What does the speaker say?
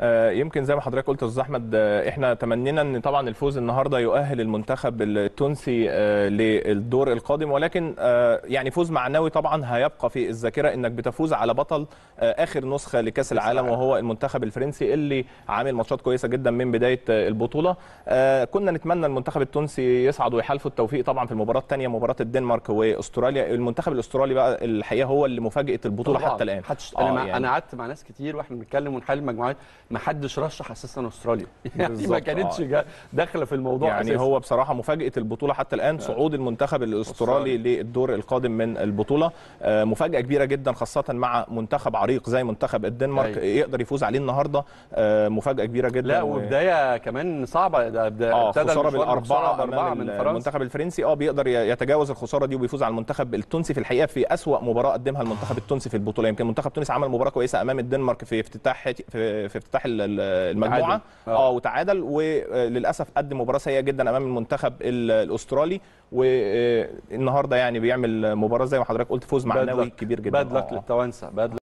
آه، يمكن زي ما حضرتك قلت استاذ احمد آه، احنا تمنينا ان طبعا الفوز النهارده يؤهل المنتخب التونسي آه، للدور القادم ولكن يعني فوز معنوي طبعا هيبقى في الذاكره انك بتفوز على بطل اخر نسخه لكاس العالم وهو المنتخب الفرنسي اللي عامل ماتشات كويسه جدا من بدايه البطوله كنا نتمنى المنتخب التونسي يصعد ويحالفه التوفيق طبعا في المباراه الثانيه مباراه الدنمارك واستراليا المنتخب الاسترالي بقى الحقيقه هو اللي مفاجاه البطوله طبعا. حتى الان حتى آه انا يعني. انا قعدت مع ناس كتير واحنا بنتكلم ونحلل مجموعات ما حدش رشح اساسا استراليا يعني ما كانتش داخله في الموضوع يعني أساساً. هو بصراحه مفاجاه البطوله حتى الان آه. صعود المنتخب الاسترالي للدور القادم من البطوله آه، مفاجاه كبيره جدا خاصه مع منتخب عريق زي منتخب الدنمارك أي. يقدر يفوز عليه النهارده آه، مفاجاه كبيره جدا لا وبدايه كمان صعبه ده ابتدى خساره بالاربعه من فرنسا المنتخب الفرنسي اه بيقدر يتجاوز الخساره دي وبيفوز على المنتخب التونسي في الحقيقه في اسوا مباراه قدمها المنتخب التونسي في البطوله يمكن منتخب تونس عمل مباراه كويسه امام الدنمارك في افتتاح في افتتاح مفتاح المجموعه آه،, اه وتعادل وللاسف قدم مباراه سيئه جدا امام المنتخب الاسترالي والنهارده آه، يعني بيعمل مباراه زي ما حضرتك قلت فوز معنوي كبير جدا بادلك آه، للتوانسه